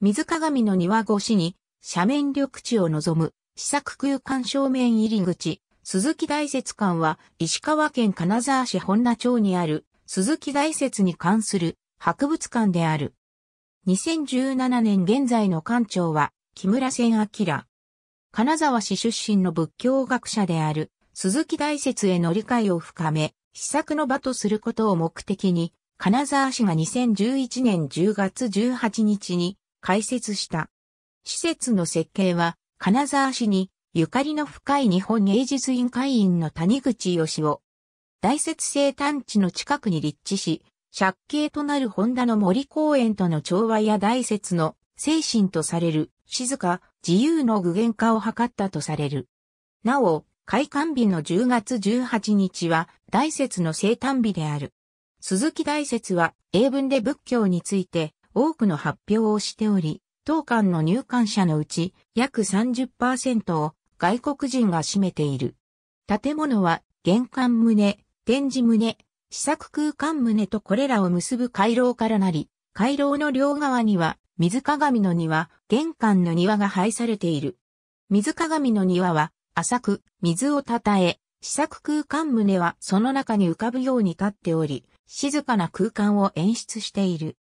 水鏡の庭越しに、斜面緑地を望む、試作空間正面入り口、鈴木大雪館は、石川県金沢市本名町にある、鈴木大雪に関する博物館である。2017年現在の館長は、木村千明。金沢市出身の仏教学者である、鈴木大雪への理解を深め、試作の場とすることを目的に、金沢市が2011年10月18日に、開設した。施設の設計は、金沢市に、ゆかりの深い日本芸術院会員の谷口義雄。大雪生誕地の近くに立地し、借景となるホンダの森公園との調和や大雪の精神とされる静か、自由の具現化を図ったとされる。なお、開館日の10月18日は大雪の生誕日である。鈴木大雪は英文で仏教について多くの発表をしており、当館の入館者のうち約30%を外国人が占めている。建物は玄関棟、展示棟、試作空間棟とこれらを結ぶ回廊からなり、回廊の両側には水鏡の庭、玄関の庭が配されている。水鏡の庭は浅く水をたたえ、試作空間棟はその中に浮かぶように立っており、静かな空間を演出している。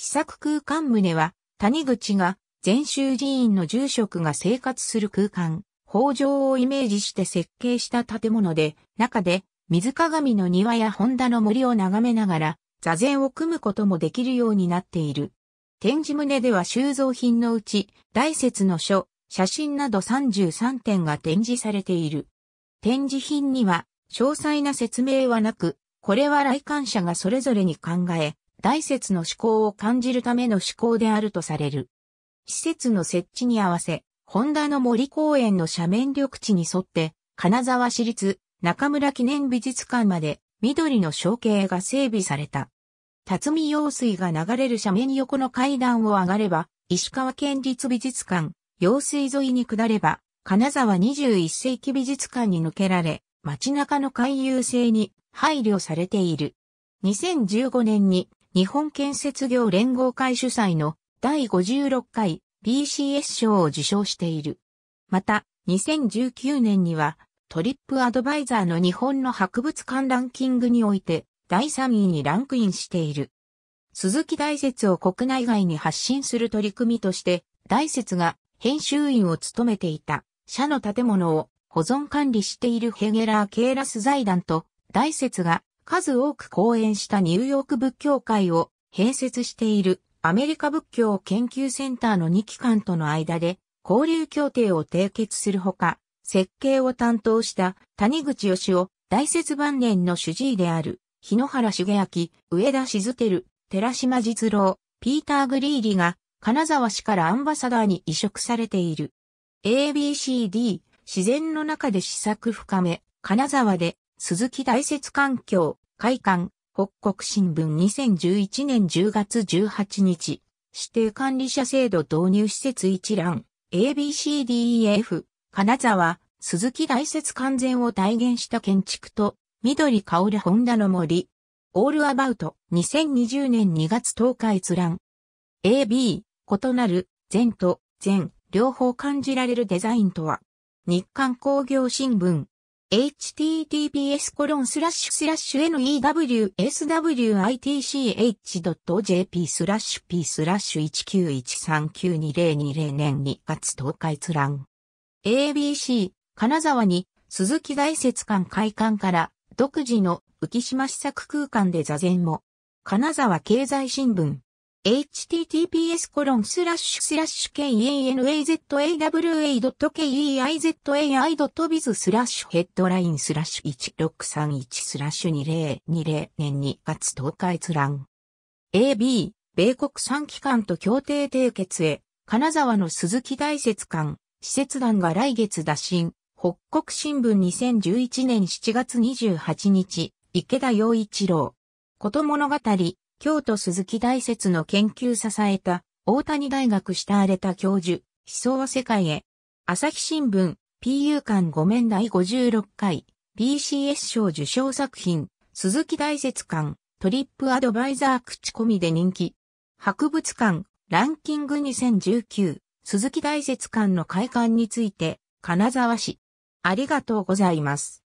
試作空間棟は、谷口が禅宗寺院の住職が生活する空間、法上をイメージして設計した建物で、中で水鏡の庭や本田の森を眺めながら、座禅を組むこともできるようになっている。展示棟では収蔵品のうち、大説の書、写真など33点が展示されている。展示品には、詳細な説明はなく、これは来館者がそれぞれに考え、大説の思考を感じるための思考であるとされる。施設の設置に合わせ、ホンダの森公園の斜面緑地に沿って、金沢市立中村記念美術館まで緑の象形が整備された。辰巳用水が流れる斜面横の階段を上がれば、石川県立美術館、用水沿いに下れば、金沢21世紀美術館に抜けられ、街中の回遊性に配慮されている。2015年に日本建設業連合会主催の第56回 BCS 賞を受賞している。また、2019年にはトリップアドバイザーの日本の博物館ランキングにおいて第3位にランクインしている。鈴木大説を国内外に発信する取り組みとして、大説が編集員を務めていた社の建物を保存管理しているヘゲラー・ケーラス財団と大説が数多く講演したニューヨーク仏教会を併設しているアメリカ仏教研究センターの2機関との間で交流協定を締結するほか、設計を担当した谷口義雄、大雪晩年の主治医である、日野原茂明、上田静照、寺島実郎、ピーター・グリーリが、金沢市からアンバサダーに移植されている。ABCD、自然の中で試作深め、金沢で鈴木大雪環境、会館、北国新聞2011年10月18日、指定管理者制度導入施設一覧、ABCDEF、金沢、鈴木大雪完全を体現した建築と、緑香る本田の森、オールアバウト、2020年2月10日閲覧。AB、異なる、全と、全両方感じられるデザインとは、日刊工業新聞、https newswitch.jp スラッシュ p スラッシュ1 9 1 3 9 2 0 2 0年2月10日閲覧。ABC、金沢に鈴木大雪館会館から独自の浮島試作空間で座禅も。金沢経済新聞。https コロンスラッシュスラッシュ kenazawa.keizai.biz スラッシュヘッドラインスラッシュ1631スラッシュ2020年2月10日閲覧。AB、米国3機関と協定締結へ、金沢の鈴木大説館、施設団が来月打診、北国新聞2011年7月28日、池田洋一郎。こと物語、京都鈴木大説の研究支えた、大谷大学下荒れた教授、思想は世界へ。朝日新聞、PU 館5面第56回、PCS 賞受賞作品、鈴木大説館、トリップアドバイザー口コミで人気。博物館、ランキング2019、鈴木大説館の開館について、金沢市。ありがとうございます。